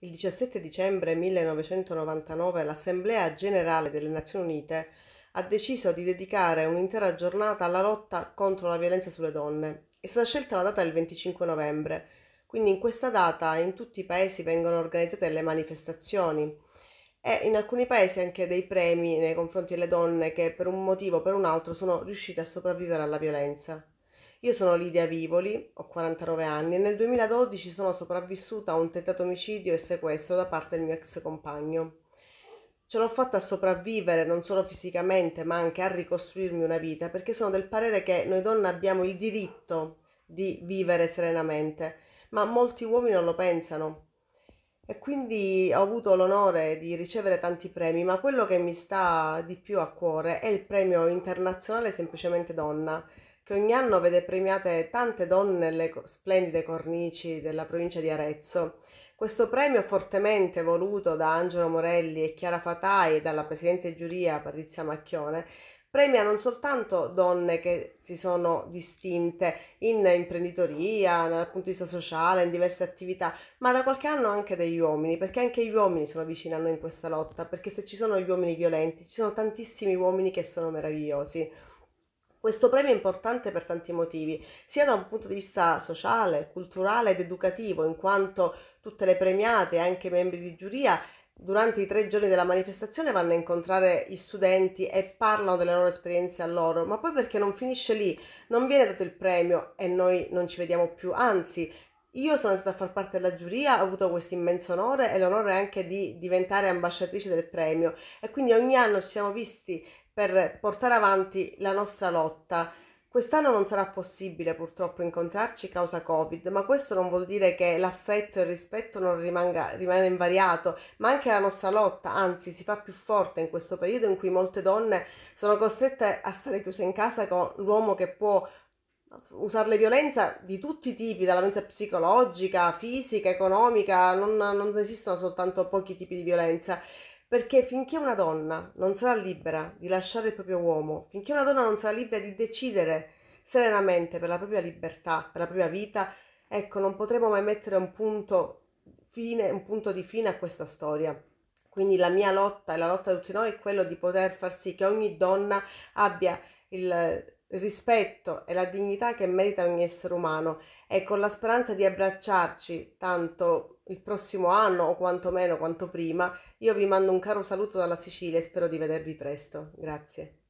Il 17 dicembre 1999 l'Assemblea generale delle Nazioni Unite ha deciso di dedicare un'intera giornata alla lotta contro la violenza sulle donne. È stata scelta la data del 25 novembre, quindi in questa data in tutti i paesi vengono organizzate le manifestazioni e in alcuni paesi anche dei premi nei confronti delle donne che per un motivo o per un altro sono riuscite a sopravvivere alla violenza. Io sono Lidia Vivoli, ho 49 anni e nel 2012 sono sopravvissuta a un tentato omicidio e sequestro da parte del mio ex compagno. Ce l'ho fatta a sopravvivere non solo fisicamente ma anche a ricostruirmi una vita perché sono del parere che noi donne abbiamo il diritto di vivere serenamente, ma molti uomini non lo pensano e quindi ho avuto l'onore di ricevere tanti premi, ma quello che mi sta di più a cuore è il premio internazionale Semplicemente Donna, che ogni anno vede premiate tante donne nelle splendide cornici della provincia di Arezzo. Questo premio fortemente voluto da Angelo Morelli e Chiara Fatai e dalla presidente giuria Patrizia Macchione premia non soltanto donne che si sono distinte in imprenditoria, dal punto di vista sociale, in diverse attività, ma da qualche anno anche degli uomini, perché anche gli uomini sono vicini a noi in questa lotta, perché se ci sono gli uomini violenti, ci sono tantissimi uomini che sono meravigliosi. Questo premio è importante per tanti motivi, sia da un punto di vista sociale, culturale ed educativo, in quanto tutte le premiate, anche i membri di giuria, durante i tre giorni della manifestazione vanno a incontrare gli studenti e parlano delle loro esperienze a loro, ma poi perché non finisce lì, non viene dato il premio e noi non ci vediamo più, anzi io sono andata a far parte della giuria, ho avuto questo immenso onore e l'onore anche di diventare ambasciatrice del premio e quindi ogni anno ci siamo visti per portare avanti la nostra lotta. Quest'anno non sarà possibile purtroppo incontrarci causa Covid, ma questo non vuol dire che l'affetto e il rispetto non rimanga, rimane invariato, ma anche la nostra lotta, anzi si fa più forte in questo periodo in cui molte donne sono costrette a stare chiuse in casa con l'uomo che può usarle violenza di tutti i tipi, dalla violenza psicologica, fisica, economica, non, non esistono soltanto pochi tipi di violenza. Perché finché una donna non sarà libera di lasciare il proprio uomo, finché una donna non sarà libera di decidere serenamente per la propria libertà, per la propria vita, ecco, non potremo mai mettere un punto, fine, un punto di fine a questa storia. Quindi la mia lotta e la lotta di tutti noi è quello di poter far sì che ogni donna abbia il rispetto e la dignità che merita ogni essere umano e con la speranza di abbracciarci tanto il prossimo anno o quantomeno quanto prima, io vi mando un caro saluto dalla Sicilia e spero di vedervi presto. Grazie.